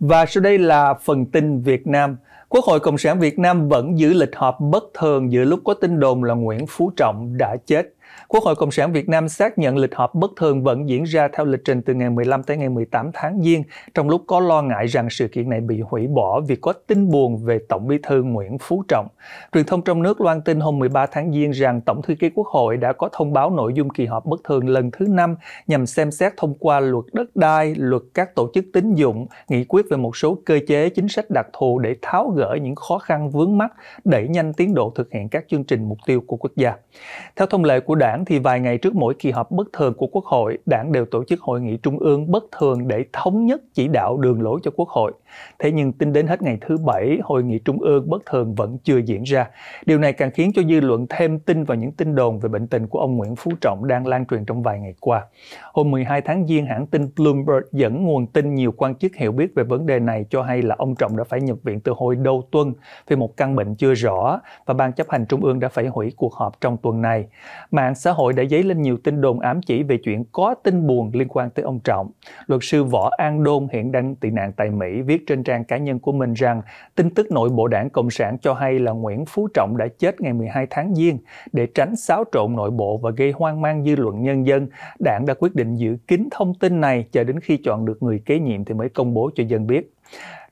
Và sau đây là phần tin Việt Nam. Quốc hội Cộng sản Việt Nam vẫn giữ lịch họp bất thường giữa lúc có tin đồn là Nguyễn Phú Trọng đã chết Quốc hội Cộng sản Việt Nam xác nhận lịch họp bất thường vẫn diễn ra theo lịch trình từ ngày 15 tới ngày 18 tháng Giêng, trong lúc có lo ngại rằng sự kiện này bị hủy bỏ vì có tin buồn về Tổng bí thư Nguyễn Phú Trọng. Truyền thông trong nước loan tin hôm 13 tháng Giêng rằng Tổng thư ký Quốc hội đã có thông báo nội dung kỳ họp bất thường lần thứ năm nhằm xem xét thông qua luật đất đai, luật các tổ chức tín dụng, nghị quyết về một số cơ chế chính sách đặc thù để tháo gỡ những khó khăn vướng mắt, đẩy nhanh tiến độ thực hiện các chương trình mục tiêu của quốc gia. Theo thông lệ của đảng thì vài ngày trước mỗi kỳ họp bất thường của Quốc hội, đảng đều tổ chức hội nghị trung ương bất thường để thống nhất chỉ đạo đường lối cho Quốc hội. Thế nhưng tính đến hết ngày thứ Bảy, hội nghị trung ương bất thường vẫn chưa diễn ra. Điều này càng khiến cho dư luận thêm tin vào những tin đồn về bệnh tình của ông Nguyễn Phú Trọng đang lan truyền trong vài ngày qua. Hôm 12 tháng Giêng, hãng tin Bloomberg dẫn nguồn tin nhiều quan chức hiểu biết về vấn đề này cho hay là ông Trọng đã phải nhập viện từ hồi đầu tuần vì một căn bệnh chưa rõ và ban chấp hành trung ương đã phải hủy cuộc họp trong tuần này. Mà Mạng xã hội đã dấy lên nhiều tin đồn ám chỉ về chuyện có tin buồn liên quan tới ông Trọng. Luật sư Võ An Đôn hiện đang tị nạn tại Mỹ viết trên trang cá nhân của mình rằng tin tức nội bộ đảng Cộng sản cho hay là Nguyễn Phú Trọng đã chết ngày 12 tháng Giêng. Để tránh xáo trộn nội bộ và gây hoang mang dư luận nhân dân, đảng đã quyết định giữ kín thông tin này cho đến khi chọn được người kế nhiệm thì mới công bố cho dân biết.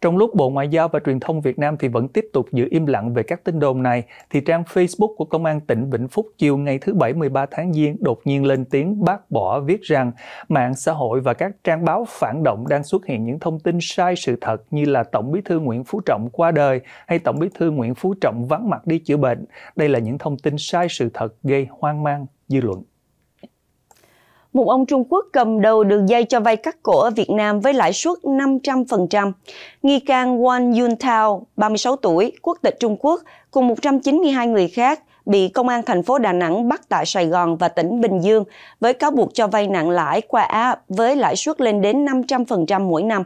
Trong lúc Bộ Ngoại giao và Truyền thông Việt Nam thì vẫn tiếp tục giữ im lặng về các tin đồn này, thì trang Facebook của Công an tỉnh Vĩnh Phúc chiều ngày thứ Bảy 13 tháng Giêng đột nhiên lên tiếng bác bỏ viết rằng mạng xã hội và các trang báo phản động đang xuất hiện những thông tin sai sự thật như là Tổng bí thư Nguyễn Phú Trọng qua đời hay Tổng bí thư Nguyễn Phú Trọng vắng mặt đi chữa bệnh. Đây là những thông tin sai sự thật gây hoang mang dư luận một ông Trung Quốc cầm đầu đường dây cho vay cắt cổ ở Việt Nam với lãi suất 500%. Nghi can Wang Yuntao, 36 tuổi, quốc tịch Trung Quốc, cùng 192 người khác bị công an thành phố Đà Nẵng bắt tại Sài Gòn và tỉnh Bình Dương với cáo buộc cho vay nặng lãi qua app với lãi suất lên đến 500% mỗi năm.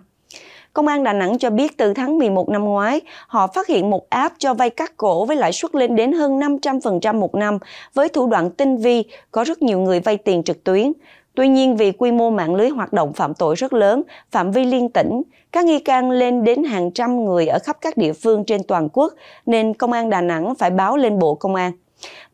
Công an Đà Nẵng cho biết từ tháng 11 năm ngoái, họ phát hiện một app cho vay cắt cổ với lãi suất lên đến hơn 500% một năm với thủ đoạn tinh vi, có rất nhiều người vay tiền trực tuyến. Tuy nhiên vì quy mô mạng lưới hoạt động phạm tội rất lớn, phạm vi liên tỉnh, các nghi can lên đến hàng trăm người ở khắp các địa phương trên toàn quốc nên công an Đà Nẵng phải báo lên Bộ Công an.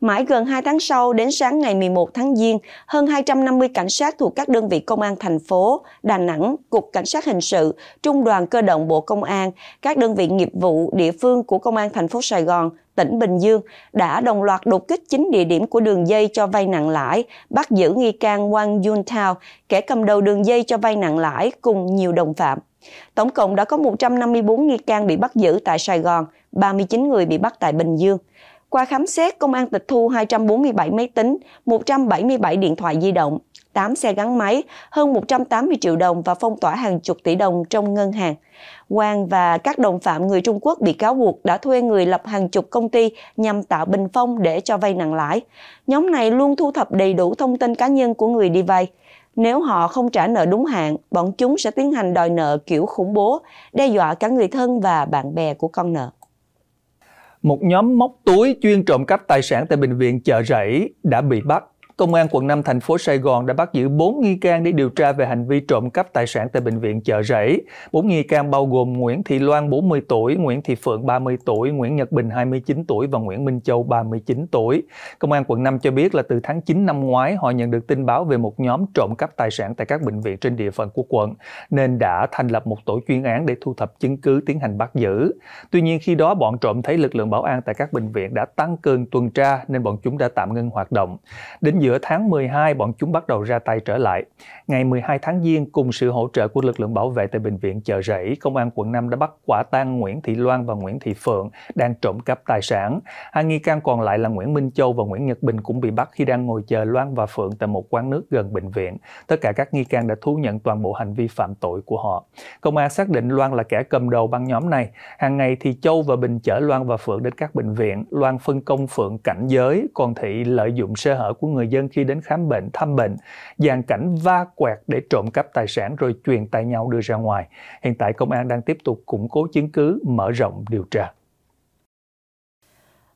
Mãi gần 2 tháng sau, đến sáng ngày 11 tháng Giêng, hơn 250 cảnh sát thuộc các đơn vị công an thành phố, Đà Nẵng, Cục Cảnh sát Hình sự, Trung đoàn Cơ động Bộ Công an, các đơn vị nghiệp vụ địa phương của Công an thành phố Sài Gòn, tỉnh Bình Dương đã đồng loạt đột kích chính địa điểm của đường dây cho vay nặng lãi, bắt giữ nghi can Wang Yuntao, kẻ cầm đầu đường dây cho vay nặng lãi cùng nhiều đồng phạm. Tổng cộng đã có 154 nghi can bị bắt giữ tại Sài Gòn, 39 người bị bắt tại Bình Dương. Qua khám xét, công an tịch thu 247 máy tính, 177 điện thoại di động, 8 xe gắn máy, hơn 180 triệu đồng và phong tỏa hàng chục tỷ đồng trong ngân hàng. Quang và các đồng phạm người Trung Quốc bị cáo buộc đã thuê người lập hàng chục công ty nhằm tạo bình phong để cho vay nặng lãi. Nhóm này luôn thu thập đầy đủ thông tin cá nhân của người đi vay. Nếu họ không trả nợ đúng hạn, bọn chúng sẽ tiến hành đòi nợ kiểu khủng bố, đe dọa cả người thân và bạn bè của con nợ một nhóm móc túi chuyên trộm cắp tài sản tại bệnh viện chợ rẫy đã bị bắt Công an quận 5 thành phố Sài Gòn đã bắt giữ 4 nghi can để điều tra về hành vi trộm cắp tài sản tại bệnh viện chợ rẫy. 4 nghi can bao gồm Nguyễn Thị Loan 40 tuổi, Nguyễn Thị Phượng 30 tuổi, Nguyễn Nhật Bình 29 tuổi và Nguyễn Minh Châu 39 tuổi. Công an quận 5 cho biết là từ tháng 9 năm ngoái họ nhận được tin báo về một nhóm trộm cắp tài sản tại các bệnh viện trên địa phận của quận nên đã thành lập một tổ chuyên án để thu thập chứng cứ tiến hành bắt giữ. Tuy nhiên khi đó bọn trộm thấy lực lượng bảo an tại các bệnh viện đã tăng cường tuần tra nên bọn chúng đã tạm ngưng hoạt động. Đến giữa tháng 12, bọn chúng bắt đầu ra tay trở lại. Ngày 12 tháng Giêng, cùng sự hỗ trợ của lực lượng bảo vệ tại Bệnh viện Chợ Rẫy, Công an quận 5 đã bắt quả tang Nguyễn Thị Loan và Nguyễn Thị Phượng đang trộm cắp tài sản. Hai nghi can còn lại là Nguyễn Minh Châu và Nguyễn Nhật Bình cũng bị bắt khi đang ngồi chờ Loan và Phượng tại một quán nước gần bệnh viện. Tất cả các nghi can đã thú nhận toàn bộ hành vi phạm tội của họ. Công an xác định Loan là kẻ cầm đầu băng nhóm này. Hàng ngày thì Châu và Bình chở Loan và Phượng đến các bệnh viện. Loan phân công Phượng cảnh giới, còn Thị lợi dụng sơ hở của người dân dân khi đến khám bệnh, thăm bệnh, dàn cảnh va quẹt để trộm cắp tài sản rồi truyền tay nhau đưa ra ngoài. Hiện tại công an đang tiếp tục củng cố chứng cứ, mở rộng điều tra.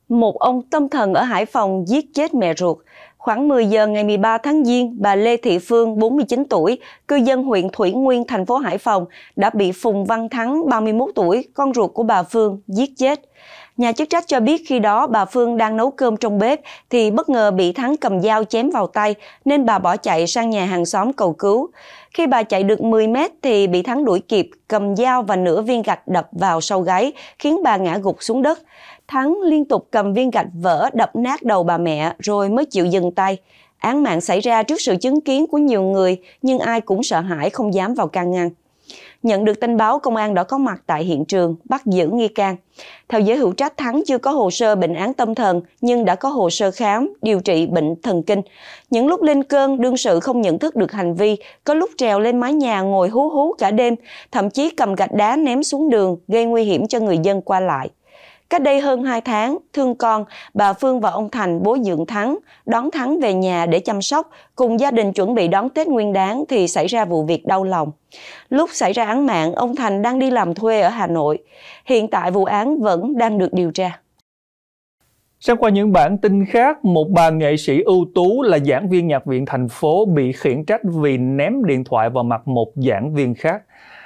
Một ông tâm thần ở Hải Phòng giết chết mẹ ruột. Khoảng 10 giờ ngày 13 tháng Giêng, bà Lê Thị Phương, 49 tuổi, cư dân huyện Thủy Nguyên, thành phố Hải Phòng, đã bị Phùng Văn Thắng, 31 tuổi, con ruột của bà Phương, giết chết. Nhà chức trách cho biết khi đó bà Phương đang nấu cơm trong bếp thì bất ngờ bị Thắng cầm dao chém vào tay nên bà bỏ chạy sang nhà hàng xóm cầu cứu. Khi bà chạy được 10 mét thì bị Thắng đuổi kịp, cầm dao và nửa viên gạch đập vào sau gáy khiến bà ngã gục xuống đất. Thắng liên tục cầm viên gạch vỡ đập nát đầu bà mẹ rồi mới chịu dừng tay. Án mạng xảy ra trước sự chứng kiến của nhiều người nhưng ai cũng sợ hãi không dám vào can ngăn. Nhận được tin báo, công an đã có mặt tại hiện trường, bắt giữ nghi can. Theo giới hữu trách, Thắng chưa có hồ sơ bệnh án tâm thần, nhưng đã có hồ sơ khám, điều trị bệnh thần kinh. Những lúc lên cơn, đương sự không nhận thức được hành vi, có lúc trèo lên mái nhà ngồi hú hú cả đêm, thậm chí cầm gạch đá ném xuống đường, gây nguy hiểm cho người dân qua lại. Cách đây hơn 2 tháng, thương con, bà Phương và ông Thành bố dưỡng Thắng, đón Thắng về nhà để chăm sóc, cùng gia đình chuẩn bị đón Tết Nguyên đáng thì xảy ra vụ việc đau lòng. Lúc xảy ra án mạng, ông Thành đang đi làm thuê ở Hà Nội. Hiện tại vụ án vẫn đang được điều tra. Sang qua những bản tin khác, một bà nghệ sĩ ưu tú là giảng viên nhạc viện thành phố bị khiển trách vì ném điện thoại vào mặt một giảng viên khác.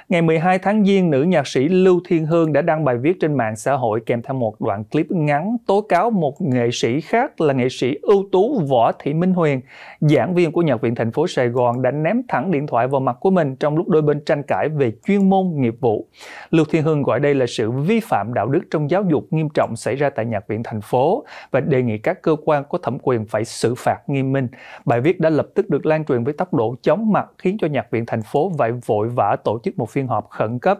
Ngày 12 tháng Giêng, nữ nhạc sĩ Lưu Thiên Hương đã đăng bài viết trên mạng xã hội kèm theo một đoạn clip ngắn tố cáo một nghệ sĩ khác là nghệ sĩ ưu tú Võ Thị Minh Huyền, giảng viên của Nhạc viện thành phố Sài Gòn đã ném thẳng điện thoại vào mặt của mình trong lúc đôi bên tranh cãi về chuyên môn nghiệp vụ. Lưu Thiên Hương gọi đây là sự vi phạm đạo đức trong giáo dục nghiêm trọng xảy ra tại Nhạc viện thành phố và đề nghị các cơ quan có thẩm quyền phải xử phạt nghiêm minh. Bài viết đã lập tức được lan truyền với tốc độ chóng mặt khiến cho Nhạc viện thành phố phải vội vã tổ chức một phiên họp khẩn cấp.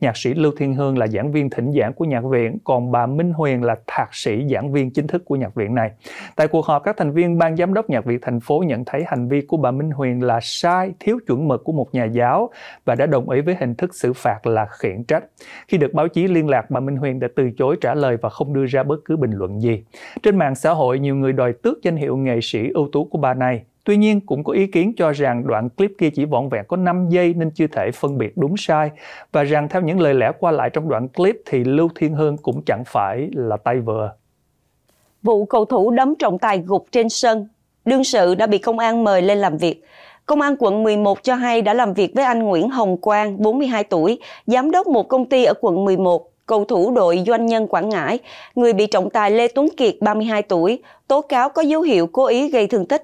Nhạc sĩ Lưu Thiên Hương là giảng viên thỉnh giảng của nhạc viện, còn bà Minh Huyền là thạc sĩ giảng viên chính thức của nhạc viện này. Tại cuộc họp, các thành viên ban giám đốc nhạc viện thành phố nhận thấy hành vi của bà Minh Huyền là sai, thiếu chuẩn mực của một nhà giáo và đã đồng ý với hình thức xử phạt là khiển trách. Khi được báo chí liên lạc, bà Minh Huyền đã từ chối trả lời và không đưa ra bất cứ bình luận gì. Trên mạng xã hội, nhiều người đòi tước danh hiệu nghệ sĩ ưu tú của bà này Tuy nhiên, cũng có ý kiến cho rằng đoạn clip kia chỉ vỏn vẹn có 5 giây nên chưa thể phân biệt đúng sai và rằng theo những lời lẽ qua lại trong đoạn clip thì Lưu Thiên Hương cũng chẳng phải là tay vừa. Vụ cầu thủ đấm trọng tài gục trên sân, đương sự đã bị công an mời lên làm việc. Công an quận 11 cho hay đã làm việc với anh Nguyễn Hồng Quang, 42 tuổi, giám đốc một công ty ở quận 11, cầu thủ đội doanh nhân Quảng Ngãi, người bị trọng tài Lê Tuấn Kiệt, 32 tuổi, tố cáo có dấu hiệu cố ý gây thương tích.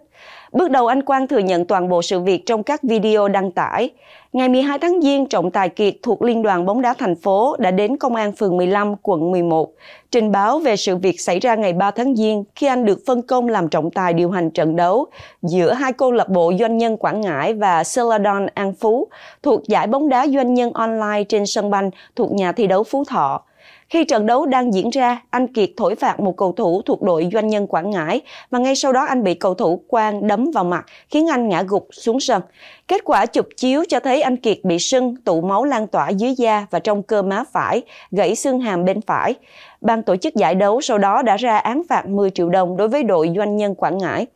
Bước đầu anh Quang thừa nhận toàn bộ sự việc trong các video đăng tải. Ngày 12 tháng Giêng, trọng tài Kiệt thuộc Liên đoàn bóng đá thành phố đã đến công an phường 15, quận 11 trình báo về sự việc xảy ra ngày 3 tháng Giêng khi anh được phân công làm trọng tài điều hành trận đấu giữa hai câu lạc bộ doanh nhân Quảng Ngãi và Celadon An Phú thuộc giải bóng đá doanh nhân online trên sân banh thuộc nhà thi đấu Phú Thọ. Khi trận đấu đang diễn ra, anh Kiệt thổi phạt một cầu thủ thuộc đội doanh nhân Quảng Ngãi và ngay sau đó anh bị cầu thủ Quang đấm vào mặt khiến anh ngã gục xuống sân. Kết quả chụp chiếu cho thấy anh Kiệt bị sưng, tụ máu lan tỏa dưới da và trong cơ má phải, gãy xương hàm bên phải ban tổ chức giải đấu sau đó đã ra án phạt 10 triệu đồng đối với đội doanh nhân Quảng Ngãi.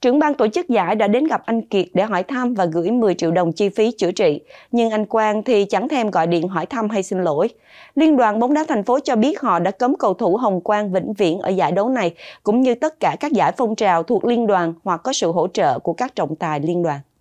Trưởng ban tổ chức giải đã đến gặp anh Kiệt để hỏi thăm và gửi 10 triệu đồng chi phí chữa trị, nhưng anh Quang thì chẳng thèm gọi điện hỏi thăm hay xin lỗi. Liên đoàn bóng đá thành phố cho biết họ đã cấm cầu thủ Hồng Quang vĩnh viễn ở giải đấu này, cũng như tất cả các giải phong trào thuộc liên đoàn hoặc có sự hỗ trợ của các trọng tài liên đoàn.